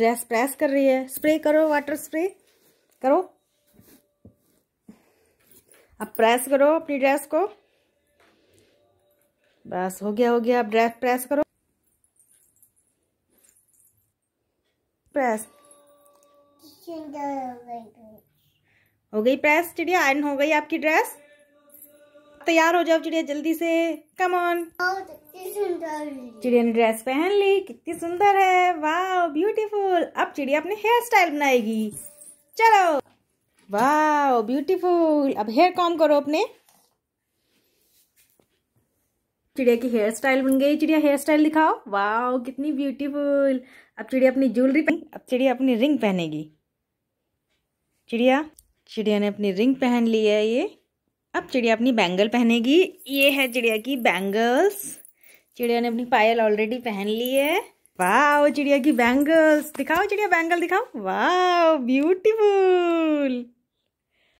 dress press कर रही है स्प्रे करो वाटर स्प्रे करो अब प्रेस करो अपनी ड्रेस को बस हो गया हो गया अब ड्रेस प्रेस करो प्रेस हो गई प्रेस चिड़िया आयन हो गई आपकी ड्रेस तैयार हो जाओ चिड़िया जल्दी से कम ऑन चिड़िया ने ड्रेस पहन ली कितनी सुंदर है वाह ब्यूटीफुल अब चिड़िया अपने हेयर स्टाइल बनाएगी चलो वाह ब्यूटीफुल अब हेयर कॉम करो अपने चिड़िया की हेयर स्टाइल बन गई चिड़िया हेयर स्टाइल दिखाओ वाह कितनी ब्यूटीफुल अब चिड़िया अपनी ज्वेलरी पहन अब चिड़िया अपनी रिंग पहनेगी चिड़िया चिड़िया ने अपनी रिंग पहन ली है ये अब चिड़िया अपनी बैंगल पहनेगी ये है चिड़िया की बैंगल्स चिड़िया ने अपनी पायल ऑलरेडी पहन ली है वाह चिड़िया की बैंगल्स दिखाओ चिड़िया बैंगल दिखाओ वाह ब्यूटीफुल